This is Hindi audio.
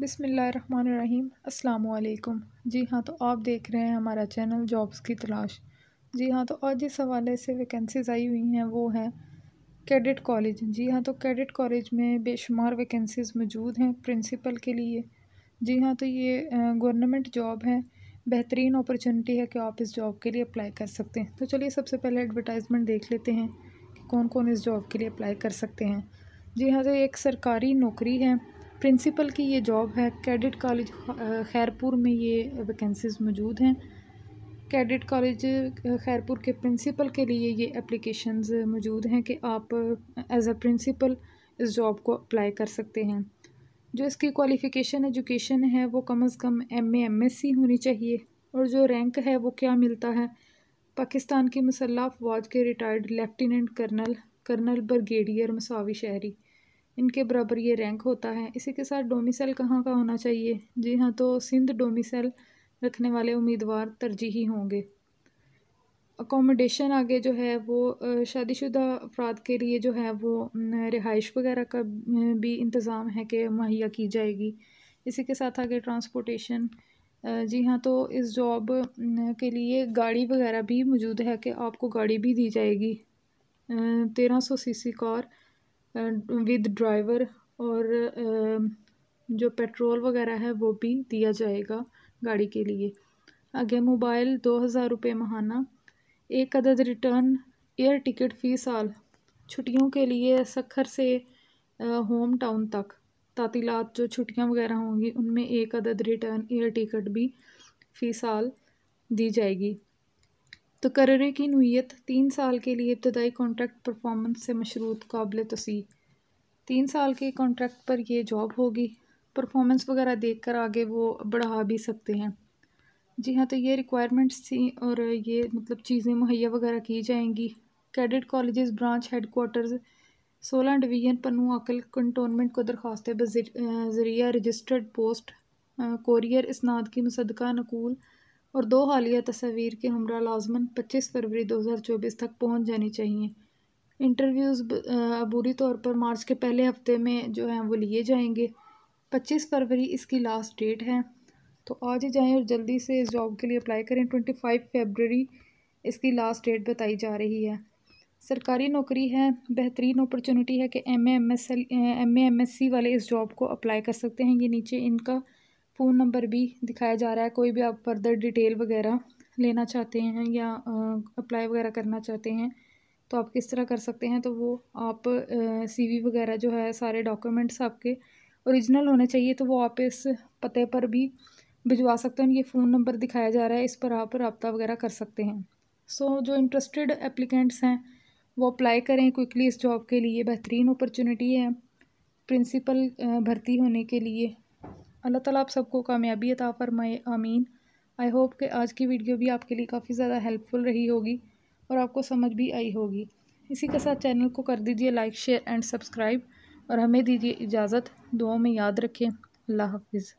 बिसमीम् अल्लाम जी हाँ तो आप देख रहे हैं हमारा चैनल जॉब्स की तलाश जी हाँ तो आज इस हवाले से वैकेंसीज़ आई हुई हैं वो है कैडेट कॉलेज जी हाँ तो कैडेट कॉलेज में बेशुमार वैकेंसीज़ मौजूद हैं प्रिंसिपल के लिए जी हाँ तो ये गवर्नमेंट जॉब है बेहतरीन अपॉर्चुनिटी है कि आप इस जॉब के लिए अप्लाई कर सकते हैं तो चलिए सबसे पहले एडवर्टाइजमेंट देख लेते हैं कि कौन कौन इस जॉब के लिए अप्लाई कर सकते हैं जी हाँ तो एक सरकारी नौकरी है प्रिंसिपल की ये जॉब है कैडेट कॉलेज खैरपुर में ये वैकेंसीज़ मौजूद हैं कैडेट कॉलेज खैरपुर के प्रिंसिपल के लिए ये एप्लीकेशंस मौजूद हैं कि आप एज अ प्रिंसिपल इस जॉब को अप्लाई कर सकते हैं जो इसकी क्वालिफ़िकेशन एजुकेशन है वो कम अज़ कम एम एम एस सी होनी चाहिए और जो रैंक है वो क्या मिलता है पाकिस्तान की मसल्ला फौज के retired lieutenant colonel colonel brigadier Musawi शहरी इनके बराबर ये रैंक होता है इसी के साथ डोमिसल कहाँ का होना चाहिए जी हाँ तो सिंध डोमिसल रखने वाले उम्मीदवार तरजीही होंगे अकोमोडेशन आगे जो है वो शादीशुदा अफराद के लिए जो है वो रिहाइश वगैरह का भी इंतज़ाम है कि मुहैया की जाएगी इसी के साथ आगे ट्रांसपोर्टेशन जी हाँ तो इस जॉब के लिए गाड़ी वगैरह भी मौजूद है कि आपको गाड़ी भी दी जाएगी तेरह सौ C C car with driver और जो पेट्रोल वगैरह है वो भी दिया जाएगा गाड़ी के लिए आगे मोबाइल दो हज़ार रुपये महाना एक अदद रिटर्न एयर टिकट फ़ी साल छुट्टियों के लिए सखर से होम टाउन तक तातीलात जो छुट्टियां वगैरह होंगी उनमें एक अदद रिटर्न एयर टिकट भी फ़ी साल दी जाएगी तो की नूयत तीन साल के लिए इब्तदाई कॉन्ट्रैक्ट परफॉर्मेंस से मशरूत काबिल तसी तीन साल के कॉन्ट्रैक्ट पर यह जॉब होगी परफॉर्मेंस वगैरह देख कर आगे वो बढ़ा भी सकते हैं जी हाँ तो ये रिक्वायरमेंट्स थी और ये मतलब चीज़ें मुहैया वगैरह की जाएंगी कैडेट कॉलेज ब्रांच हेड सोलह डिवीजन पनू अकल कंटोनमेंट को दरख्वास्त ज़रिया रजिस्टर्ड पोस्ट कोरियर इसनाद की मुसदका नकूल और दो हालिया तस्वीर के हमरा लाजमन पच्चीस फरवरी दो हज़ार चौबीस तक पहुँच जानी चाहिए इंटरव्यूज़ अबूरी तौर पर मार्च के पहले हफ्ते में जो हैं वो लिए जाएंगे पच्चीस फरवरी इसकी लास्ट डेट है तो आज ही जाएँ और जल्दी से इस जॉब के लिए अप्लाई करें ट्वेंटी फाइव फेबररी इसकी लास्ट डेट बताई जा रही है सरकारी नौकरी है बेहतरीन अपॉर्चुनिटी है कि M M S L M M S C वाले इस जॉब को अप्लाई कर सकते हैं ये नीचे इनका फ़ोन नंबर भी दिखाया जा रहा है कोई भी आप फर्दर डिटेल वगैरह लेना चाहते हैं या अप्लाई वगैरह करना चाहते हैं तो आप किस तरह कर सकते हैं तो वो आप सीवी वगैरह जो है सारे डॉक्यूमेंट्स आपके ओरिजिनल होने चाहिए तो वो आप इस पते पर भी भिजवा सकते हैं ये फ़ोन नंबर दिखाया जा रहा है इस पर आप रबता वगैरह कर सकते हैं सो so, जो इंटरेस्टेड एप्लीकेंट्स हैं वो अप्लाई करें क्विकली इस जॉब के लिए बेहतरीन अपॉर्चुनिटी है प्रिंसिपल भर्ती होने के लिए अल्लाह ताला आप सबको कामयाबी अता फरमाए आमीन आई होप कि आज की वीडियो भी आपके लिए काफ़ी ज़्यादा हेल्पफुल रही होगी और आपको समझ भी आई होगी इसी के साथ चैनल को कर दीजिए लाइक शेयर एंड सब्सक्राइब और हमें दीजिए इजाज़त दुआओं में याद रखें अल्लाह हाफिज़